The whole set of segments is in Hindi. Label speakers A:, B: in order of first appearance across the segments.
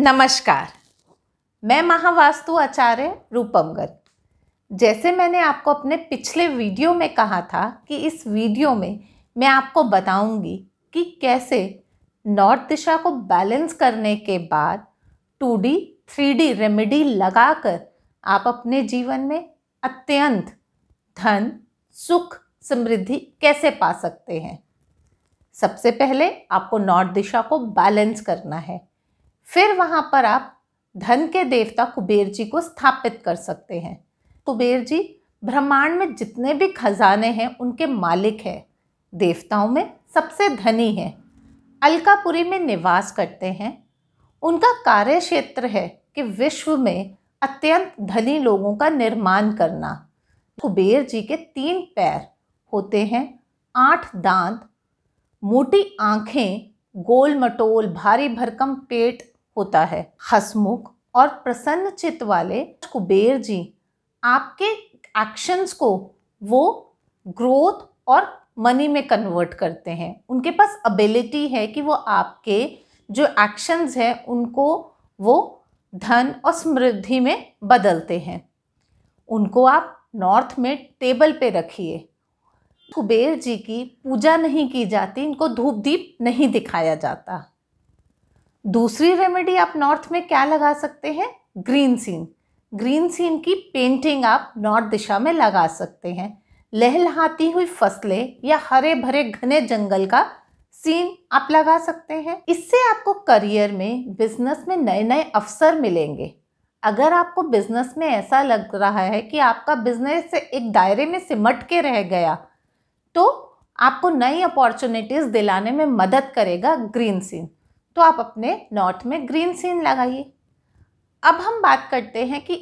A: नमस्कार मैं महावास्तु आचार्य गर्ग जैसे मैंने आपको अपने पिछले वीडियो में कहा था कि इस वीडियो में मैं आपको बताऊंगी कि कैसे नॉर्थ दिशा को बैलेंस करने के बाद 2D, 3D रेमेडी लगाकर आप अपने जीवन में अत्यंत धन सुख समृद्धि कैसे पा सकते हैं सबसे पहले आपको नॉर्थ दिशा को बैलेंस करना है फिर वहाँ पर आप धन के देवता कुबेर जी को स्थापित कर सकते हैं कुबेर जी ब्रह्मांड में जितने भी खजाने हैं उनके मालिक हैं देवताओं में सबसे धनी हैं अलकापुरी में निवास करते हैं उनका कार्य क्षेत्र है कि विश्व में अत्यंत धनी लोगों का निर्माण करना कुबेर जी के तीन पैर होते हैं आठ दांत मोटी आँखें गोल मटोल भारी भरकम पेट होता है हसमुख और प्रसन्न चित्त वाले कुबेर जी आपके एक्शंस को वो ग्रोथ और मनी में कन्वर्ट करते हैं उनके पास एबिलिटी है कि वो आपके जो एक्शंस हैं उनको वो धन और समृद्धि में बदलते हैं उनको आप नॉर्थ में टेबल पे रखिए कुबेर जी की पूजा नहीं की जाती इनको धूप दीप नहीं दिखाया जाता दूसरी रेमेडी आप नॉर्थ में क्या लगा सकते हैं ग्रीन सीन ग्रीन सीन की पेंटिंग आप नॉर्थ दिशा में लगा सकते हैं लहलहाती हुई फसलें या हरे भरे घने जंगल का सीन आप लगा सकते हैं इससे आपको करियर में बिजनेस में नए नए अवसर मिलेंगे अगर आपको बिजनेस में ऐसा लग रहा है कि आपका बिजनेस एक दायरे में सिमट के रह गया तो आपको नई अपॉर्चुनिटीज़ दिलाने में मदद करेगा ग्रीन सीन तो आप अपने नॉर्थ में ग्रीन सीन लगाइए अब हम बात करते हैं कि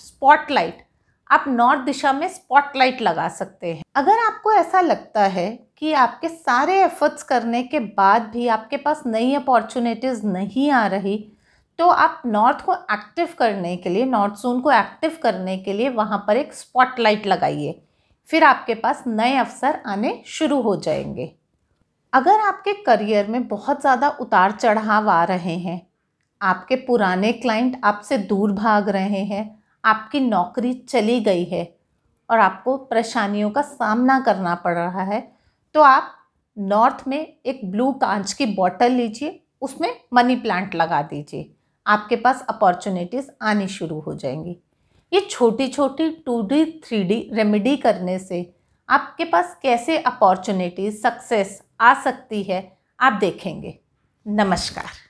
A: स्पॉटलाइट आप नॉर्थ दिशा में स्पॉटलाइट लगा सकते हैं अगर आपको ऐसा लगता है कि आपके सारे एफर्ट्स करने के बाद भी आपके पास नई अपॉर्चुनिटीज़ नहीं आ रही तो आप नॉर्थ को एक्टिव करने के लिए नॉर्थ जोन को एक्टिव करने के लिए वहाँ पर एक स्पॉटलाइट लगाइए फिर आपके पास नए अवसर आने शुरू हो जाएंगे अगर आपके करियर में बहुत ज़्यादा उतार चढ़ाव आ रहे हैं आपके पुराने क्लाइंट आपसे दूर भाग रहे हैं आपकी नौकरी चली गई है और आपको परेशानियों का सामना करना पड़ रहा है तो आप नॉर्थ में एक ब्लू कांच की बॉटल लीजिए उसमें मनी प्लांट लगा दीजिए आपके पास अपॉर्चुनिटीज़ आनी शुरू हो जाएंगी ये छोटी छोटी two D three D remedy करने से आपके पास कैसे अपॉर्चुनिटीज़ सक्सेस आ सकती है आप देखेंगे नमस्कार